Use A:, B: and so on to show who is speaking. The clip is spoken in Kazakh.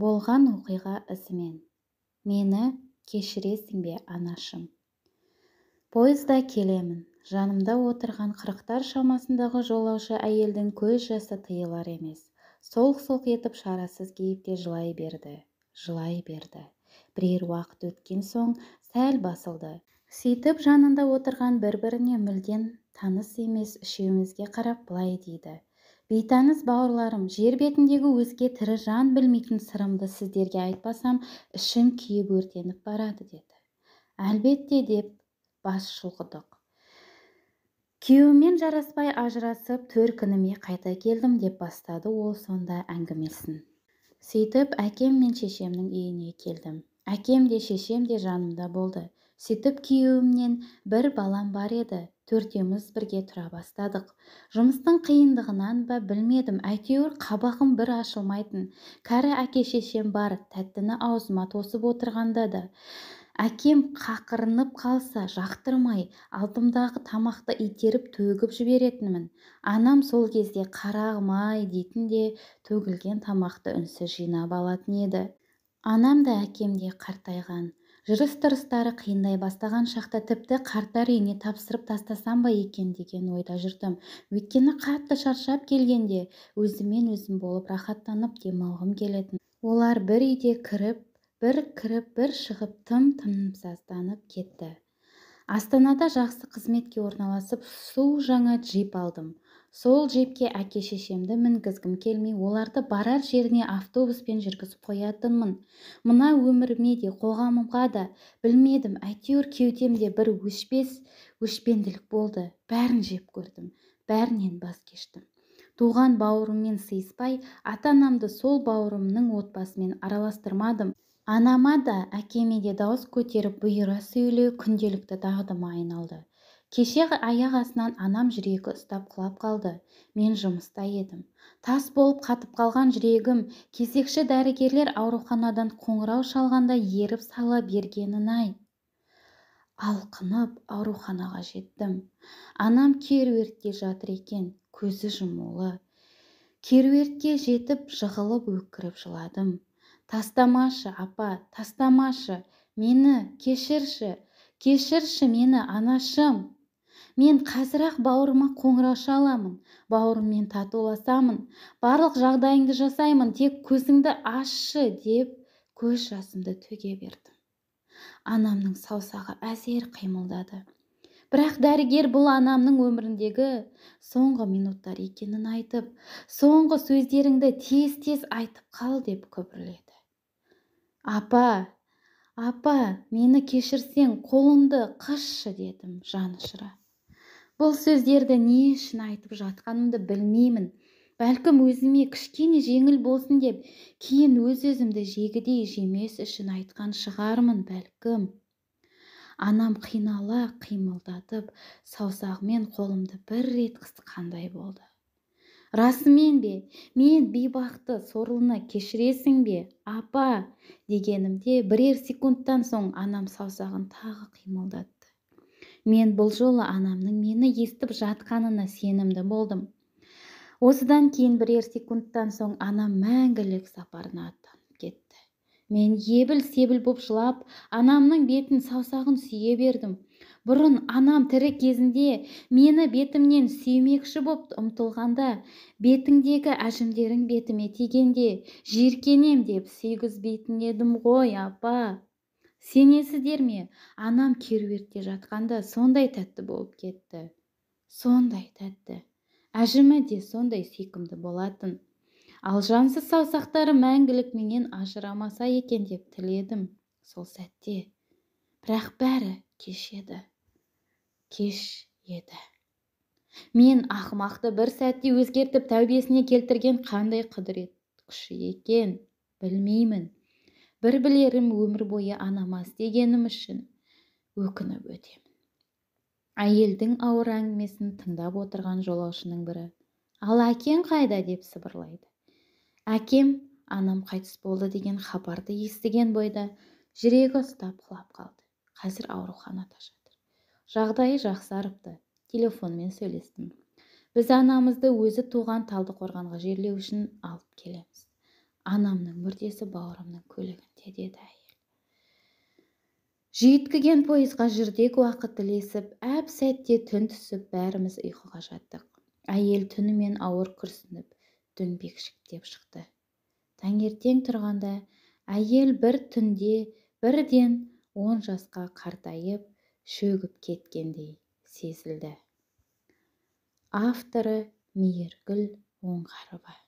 A: болған оқиға ізімен мені кешіресің бе анашым пойызда келемін жанымда отырған қырықтар шамасындағы жолаушы әйелдің көз жасы тыйылар емес солқ солқ етіп шарасыз кейіпте жылай берді жылай берді бірер уақыт өткен соң сәл басылды сөйтіп жанында отырған бір біріне мүлден таныс емес үшеумізге қарап былай дейді бейтаныс бауырларым жер бетіндегі өзге тірі жан білмейтін сырымды сіздерге айтпасам ішім күйіп өртеніп барады деді әлбетте деп бас шұлғыдық күйеуіммен жараспай ажырасып төркініме қайта келдім деп бастады ол сонда әңгімесін сөйтіп әкем мен шешемнің үйіне келдім әкем де шешем де жанымда болды сөйтіп күйеуімнен бір балам бар еді төртеміз бірге тұра бастадық жұмыстың қиындығынан ба білмедім әйтеуір қабағым бір ашылмайтын кәрі әке шешем бар тәттіні аузыма тосып отырғанда да әкем қақырынып қалса жақтырмай алдымдағы тамақты итеріп төгіп жіберетінмін анам сол кезде қарағым ай дейтін де төгілген тамақты үнсіз жинап алатын еді анам да әкем де қартайған жүріс-тұрыстары қиындай бастаған шақта тіпті қарттар үйіне тапсырып тастасам ба екен деген ойда жүрдім өйткені қатты шаршап келгенде өзімен өзім болып рахаттанып демалғым келетін олар бір үйде кіріп бір кіріп бір шығып тым тынымсызданып кетті астанада жақсы қызметке орналасып су жаңа джип алдым сол жепке әке шешемді мінгізгім келмей оларды барар жеріне автобуспен жүргізіп қоятынмын мына өміріме де қоғамымға да білмедім әйтеуір кеудемде бір өшпес өшпенділік болды бәрін жеп көрдім бәрінен бас кештім туған бауырыммен сыйыспай ата анамды сол бауырымның отбасымен араластырмадым анама да әкеме де дауыс көтеріп бұйыра сөйлеу күнделікті дағдыма айналды кеше аяқ астынан анам жүрегі ұстап құлап қалды мен жұмыста едім тас болып қатып қалған жүрегім кезекші дәрігерлер ауруханадан қоңырау шалғанда еріп сала бергенін ай алқынып ауруханаға жеттім анам керуертте жатыр екен көзі жұмулы керуертке жетіп жығылып өкіріп жыладым тастамашы апа тастамашы мені кешірші кешірші мені анашым мен қазір ақ бауырыма қоңырау шаламын бауырыммен татуласамын барлық жағдайыңды жасаймын тек көзіңді ашшы деп көз жасымды төге бердім анамның саусағы әзер қимылдады бірақ дәрігер бұл анамның өміріндегі соңғы минуттар екенін айтып соңғы сөздеріңді тез тез айтып қал деп күбірледі апа апа мені кешірсең қолыңды қысшы дедім жанышыра бұл сөздерді не үшін айтып жатқанымды білмеймін бәлкім өзіме кішкене жеңіл болсын деп кейін өз өзімді жегідей жемес үшін айтқан шығармын бәлкім анам қинала қимылдатып саусағымен қолымды бір рет қысқандай болды расымен бе мен бейбақты сорлыны кешіресің бе апа дегенімде бірер секундтан соң анам саусағын тағы қимылдатты мен бұл жолы анамның мені естіп жатқанына сенімді болдым осыдан кейін бірер секундтан соң анам мәңгілік сапарына аттанып кетті мен ебіл себіл боп жылап анамның бетін саусағын сүйе бердім бұрын анам тірі кезінде мені бетімнен сүймекші боп ұмтылғанда бетіңдегі әжімдерің бетіме тигенде жиіркенем деп сүйгізбейтін едім ғой апа сенесіздер ме анам керуертте жатқанда сондай тәтті болып кетті сондай тәтті әжімі де сондай сүйкімді болатын ал жансыз саусақтары мәңгілік менен ажырамаса екен деп тіледім сол сәтте бірақ бәрі кеш еді кеш еді мен ақымақты бір сәтте өзгертіп тәубесіне келтірген қандай құдірет күші екен білмеймін бір білерім өмір бойы анамас істегенім үшін өкініп өтемін әйелдің ауыр әңгімесін тыңдап отырған жолаушының бірі ал әкең қайда деп сыбырлайды әкем анам қайтыс болды деген хабарды естіген бойда жүрегі ұстап құлап қалды қазір ауруханада жатыр жағдайы жақсарыпты телефонмен сөйлестім біз анамызды өзі туған талдықорғанға жерлеу үшін алып келеміз анамның мүрдесі бауырымның көлігінде деді әйел жүйіткіген пойызға жүрдек уақыт ілесіп әп сәтте түн түсіп бәріміз ұйқыға жаттық әйел түнімен ауыр күрсініп дөңбекшіктеп шықты таңертең тұрғанда әйел бір түнде бірден он жасқа қартайып шөгіп кеткендей сезілді авторы мейіргүл оңғарова